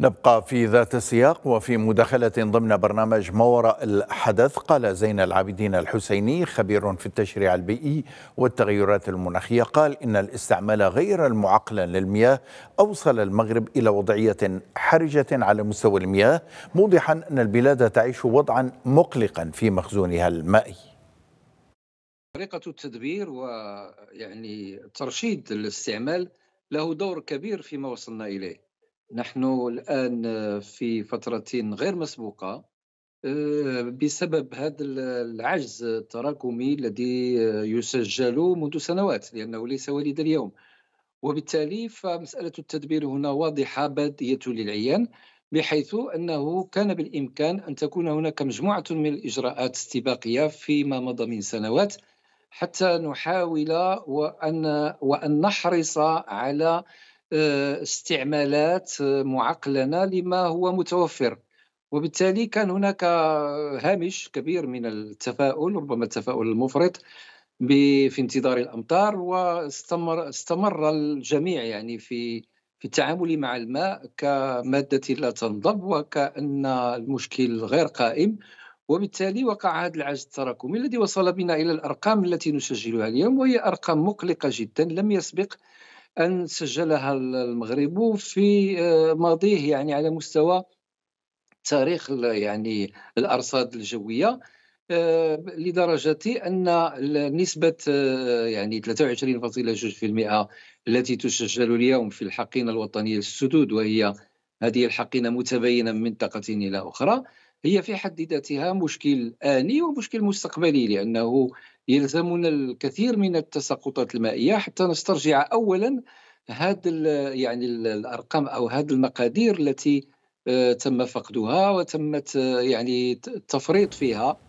نبقى في ذات السياق وفي مداخلة ضمن برنامج ما وراء الحدث قال زين العابدين الحسيني خبير في التشريع البيئي والتغيرات المناخية قال إن الاستعمال غير المعقل للمياه أوصل المغرب إلى وضعية حرجة على مستوى المياه موضحا أن البلاد تعيش وضعا مقلقا في مخزونها المائي طريقة التدبير ويعني ترشيد الاستعمال له دور كبير فيما وصلنا إليه نحن الآن في فترة غير مسبوقة آه، بسبب هذا العجز التراكمي الذي يسجل منذ سنوات لأنه ليس وليد اليوم وبالتالي فمسألة التدبير هنا واضحة بادية للعيان بحيث أنه كان بالإمكان أن تكون هناك مجموعة من الإجراءات استباقية فيما مضى من سنوات حتى نحاول وأن, وأن نحرص على آه، استعمالات آه، معقلنه لما هو متوفر وبالتالي كان هناك هامش كبير من التفاؤل ربما التفاؤل المفرط في انتظار الامطار واستمر استمر الجميع يعني في في التعامل مع الماء كماده لا تنضب وكان المشكل غير قائم وبالتالي وقع هذا العجز التراكمي الذي وصل بنا الى الارقام التي نسجلها اليوم وهي ارقام مقلقه جدا لم يسبق ان سجلها المغرب في آه، ماضيه يعني على مستوى تاريخ يعني الارصاد الجويه آه، لدرجه ان نسبه آه، يعني 23.2% التي تسجل اليوم في الحقينه الوطنيه للسدود وهي هذه الحقينه متباينه من منطقه الى اخرى هي في حد ذاتها مشكل آني ومشكل مستقبلي لأنه يلزمنا الكثير من التساقطات المائية حتى نسترجع أولا هذا يعني الأرقام أو هذه المقادير التي آه، تم فقدها وتمت آه، يعني التفريط فيها